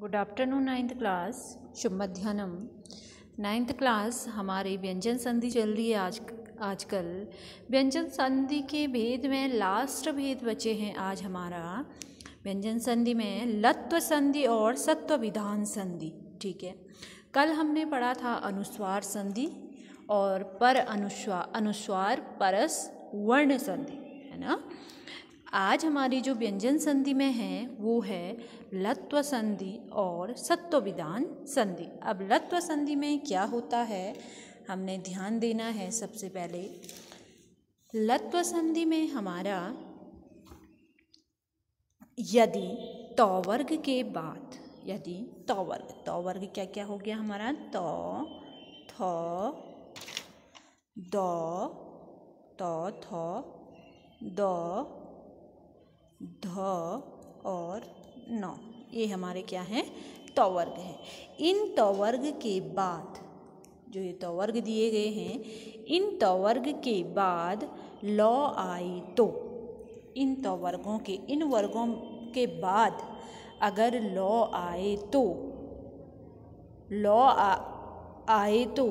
good afternoon ninth class शुभ मध्यानम ninth class हमारे व्यंजन संधि चल रही है आज आजकल व्यंजन संधि के भेद में लास्ट भेद बचे हैं आज हमारा व्यंजन संधि में लत्व संधि और सत्व विधान संधि ठीक है कल हमने पढ़ा था अनुस्वार संधि और पर अनुस्वार अनुस्वार परस वर्ण संधि है ना आज हमारी जो व्यंजन संधि में है वो है लत्व संधि और विधान संधि अब लत्व संधि में क्या होता है हमने ध्यान देना है सबसे पहले लत्व संधि में हमारा यदि तौवर्ग के बाद यदि तौवर्ग तौवर्ग क्या क्या हो गया हमारा तो थ दौ तो थौ दौ ध और नौ ये हमारे क्या हैं तवर्ग हैं इन तौवर्ग के बाद जो ये तवर्ग दिए गए हैं इन तौवर्ग के बाद लॉ आई तो इन तवर्गों के इन वर्गों के बाद अगर लॉ आए तो लौ आए तो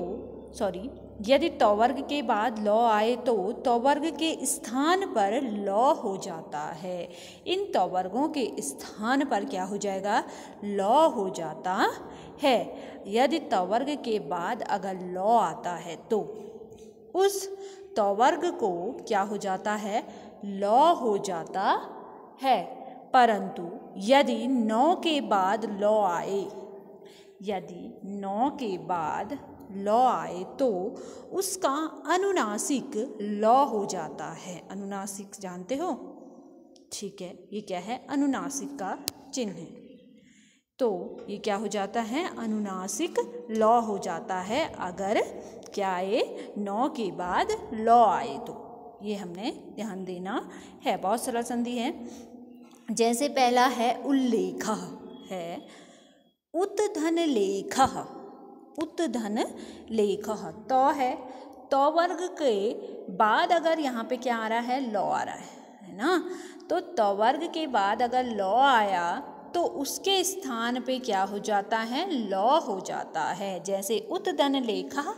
सॉरी यदि तवर्ग के बाद लौ आए तो तवर्ग के स्थान पर लौ हो जाता है इन तवर्गों के स्थान पर क्या हो जाएगा लौ हो जाता है यदि तवर्ग के बाद अगर लौ आता है तो उस तवर्ग को क्या हो जाता है लौ हो जाता है परंतु यदि नौ के बाद लौ आए यदि नौ के बाद लॉ आए तो उसका अनुनासिक लॉ हो जाता है अनुनासिक जानते हो ठीक है ये क्या है अनुनासिक का चिन्ह तो ये क्या हो जाता है अनुनासिक लॉ हो जाता है अगर क्या आए नौ के बाद लॉ आए तो ये हमने ध्यान देना है बहुत सरल संधि है जैसे पहला है उल्लेख है उत धन लेख उत्तधन लेख तो है तो वर्ग के बाद अगर यहाँ पे क्या आ रहा है लॉ आ रहा है है ना तो तो वर्ग के बाद अगर लॉ आया तो उसके स्थान पे क्या हो जाता है लॉ हो जाता है जैसे उत्तन लेखा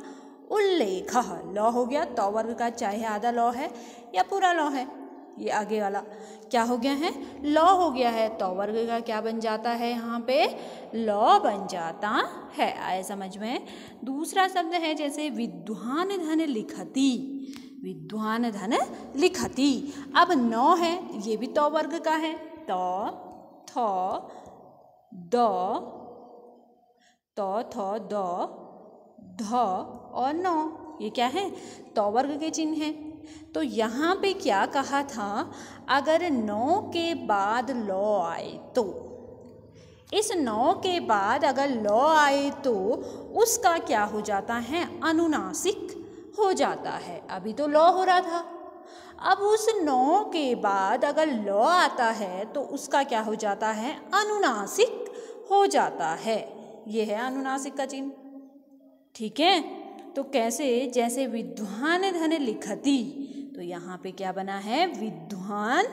उल्लेख लॉ हो गया तो वर्ग का चाहे आधा लॉ है या पूरा लॉ है ये आगे वाला क्या हो गया है लॉ हो गया है तो वर्ग का क्या बन जाता है यहाँ पे लॉ बन जाता है आए समझ में दूसरा शब्द है जैसे विद्वान धन लिखती विद्वान धन लिखती अब नौ है ये भी तो वर्ग का है तो थो दो तो थो दो ध और नौ ये क्या है तो वर्ग के चिन्ह हैं तो यहाँ पे क्या कहा था अगर नौ के बाद लॉ आए तो इस नौ के बाद अगर लॉ आए तो उसका क्या हो जाता है अनुनासिक हो जाता है अभी तो लॉ हो रहा था अब उस नौ के बाद अगर लॉ आता है तो उसका क्या हो जाता है अनुनासिक हो जाता है यह है अनुनासिक का चिन्ह ठीक है तो कैसे जैसे विद्वान धन लिखती तो यहाँ पे क्या बना है विद्वान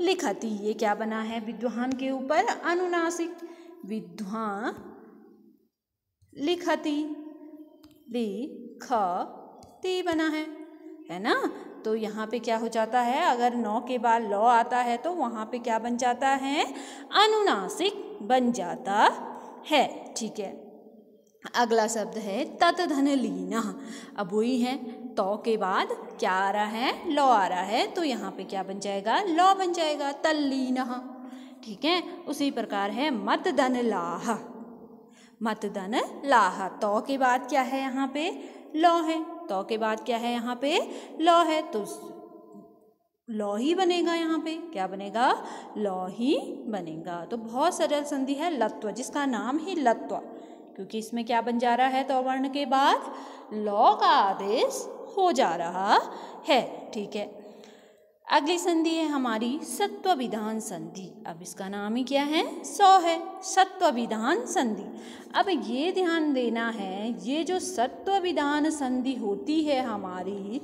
लिखती ये क्या बना है विद्वान के ऊपर अनुनासिक विद्वान लिखती लिखती बना है है ना तो यहाँ पे क्या हो जाता है अगर नौ के बाद लॉ आता है तो वहाँ पे क्या बन जाता है अनुनासिक बन जाता है ठीक है अगला शब्द है तत्धन लीना अब वही है तो के बाद क्या आ रहा है लॉ आ रहा है तो यहाँ पे क्या बन जाएगा लॉ बन जाएगा तल लीना ठीक है उसी प्रकार है मत धन लाह मत धन लाह तो के बाद क्या है यहाँ पे लॉ है तो के बाद क्या है यहाँ पे लॉ है तो लॉ ही बनेगा यहाँ पे क्या बनेगा लॉ ही बनेगा तो बहुत सरल संधि है लत्व जिसका नाम ही लत्व क्योंकि इसमें क्या बन जा रहा है तो वर्ण के बाद लॉ का आदेश हो जा रहा है ठीक है अगली संधि है हमारी सत्व विधान संधि अब इसका नाम ही क्या है सौ है सत्व विधान संधि अब ये ध्यान देना है ये जो सत्व विधान संधि होती है हमारी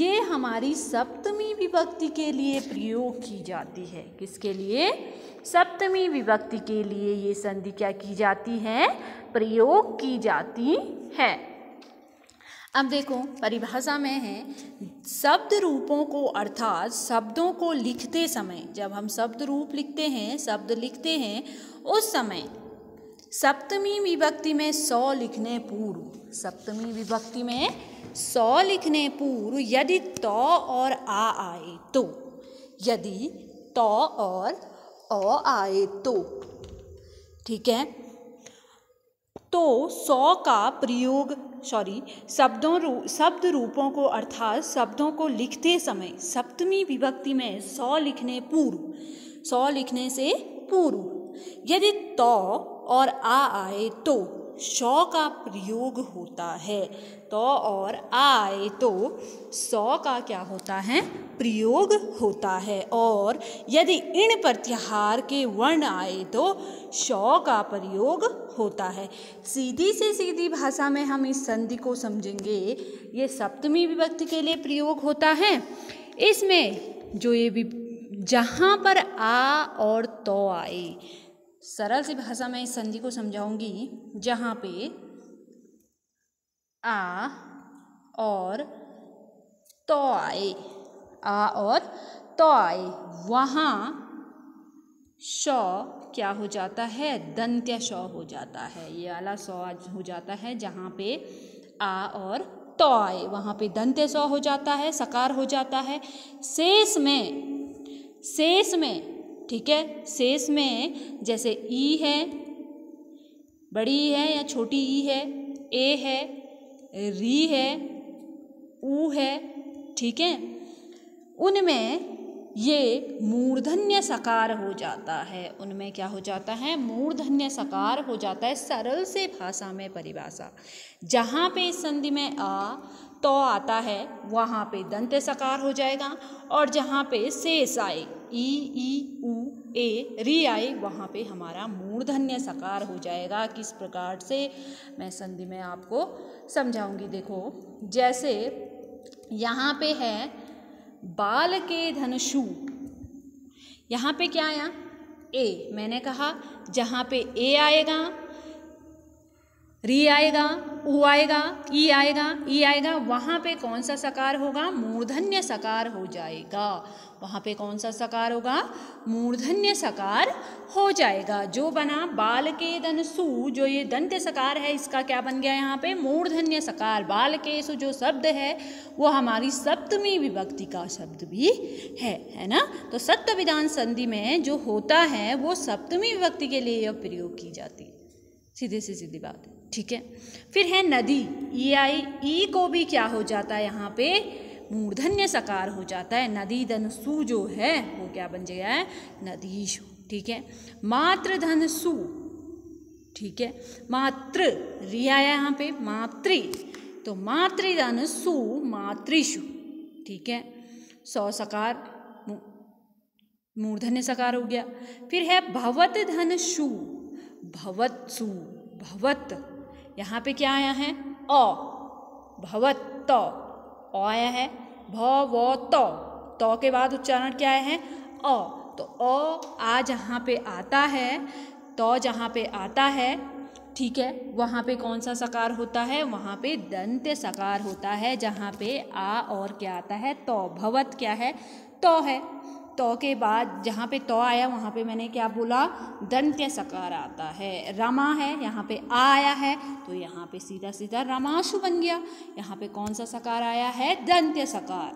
ये हमारी सप्तमी विभक्ति के लिए प्रयोग की जाती है किसके लिए सप्तमी विभक्ति के लिए ये संधि क्या की जाती है प्रयोग की जाती है अब देखो परिभाषा में है शब्द रूपों को अर्थात शब्दों को लिखते समय जब हम शब्द रूप लिखते हैं शब्द लिखते हैं उस समय सप्तमी विभक्ति में सौ लिखने पूर्व सप्तमी विभक्ति में सौ लिखने पूर्व यदि तो और आ आए तो यदि तो और अ आए तो ठीक है तो सौ का प्रयोग सॉरी शब्दों रू शब्द रूपों को अर्थात शब्दों को लिखते समय सप्तमी विभक्ति में सौ लिखने पूर्व सौ लिखने से पूर्व यदि तो और आ आए तो सौ का प्रयोग होता है तो और आए तो सौ का क्या होता है प्रयोग होता है और यदि इन प्रत्याहार के वर्ण आए तो सौ का प्रयोग होता है सीधी से सीधी भाषा में हम इस संधि को समझेंगे ये सप्तमी विभक्ति के लिए प्रयोग होता है इसमें जो ये जहाँ पर आ और तो आए सरल सी भाषा में इस संधि को समझाऊंगी जहाँ पे आ और तो आए आ और तो आए वहाँ शौ क्या हो जाता है दंत्य श हो जाता है ये आला सौ हो जाता है जहाँ पे आ और तो आए वहाँ पे दंत्य स हो जाता है सकार हो जाता है शेष में शेष में ठीक है शेष में जैसे ई है बड़ी ई है या छोटी ई है ए है री है ऊ है ठीक है उनमें ये मूर्धन्य सकार हो जाता है उनमें क्या हो जाता है मूर्धन्य सकार हो जाता है सरल से भाषा में परिभाषा जहाँ पे इस संधि में आ तो आता है वहाँ पे दंत सकार हो जाएगा और जहाँ पे शेष आएगी ई ई उ ए री आए वहाँ पे हमारा मूर्धन्य सकार हो जाएगा किस प्रकार से मैं संधि में आपको समझाऊंगी देखो जैसे यहाँ पे है बाल के धनुषु यहाँ पे क्या आया ए मैंने कहा जहाँ पे ए आएगा री आएगा उ आएगा ई आएगा ई आएगा वहाँ पे कौन सा सकार होगा मूर्धन्य सकार हो जाएगा वहाँ पे कौन सा सकार होगा मूर्धन्य सकार हो जाएगा जो बना बाल के दन सु जो ये दंत सकार है इसका क्या बन गया यहाँ पे मूर्धन्य सकार बाल के सु जो शब्द है वो हमारी सप्तमी विभक्ति का शब्द भी है है ना तो सत्य विधान संधि में जो होता है वो सप्तमी विभक्ति के लिए प्रयोग की जाती है सीधे से सीधी बात है ठीक है फिर है नदी ई आई ई को भी क्या हो जाता है यहाँ पे मूर्धन्य सकार हो जाता है नदी धनसु जो है वो क्या बन जाएगा है नदीश ठीक है मातृ धनसु ठीक है मात्र रिया है यहाँ पे मातृ तो मातृधनसु मातृशु ठीक है सौ सकार मूर्धन्य सकार हो गया फिर है भवत धन भवत, सु, भवत यहाँ पे क्या आया है अ भवत तो आया है भ व तो तो के बाद उच्चारण क्या आया है अ तो अ आ जहाँ पे आता है तो जहाँ पे आता है ठीक है वहाँ पे कौन सा सकार होता है वहाँ पे दंत सकार होता है जहाँ पे आ और क्या आता है तो भवत क्या है तो है तो के बाद जहाँ पे तो आया वहाँ पे मैंने क्या बोला दंत्य सकार आता है रमा है यहाँ पे आ आया है तो यहाँ पे सीधा सीधा रमाशु बन गया यहाँ पे कौन सा सकार आया है दंत्य सकार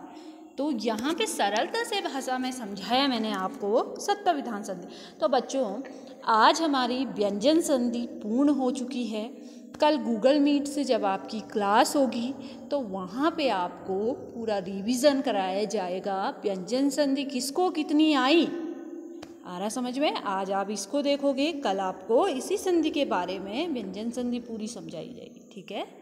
तो यहाँ पे सरलता से भाषा में समझाया मैंने आपको सत्ता विधान संधि तो बच्चों आज हमारी व्यंजन संधि पूर्ण हो चुकी है कल गूगल मीट से जब आपकी क्लास होगी तो वहाँ पे आपको पूरा रिवीजन कराया जाएगा व्यंजन संधि किसको कितनी आई आ रहा समझ में आज आप इसको देखोगे कल आपको इसी संधि के बारे में व्यंजन संधि पूरी समझाई जाएगी ठीक है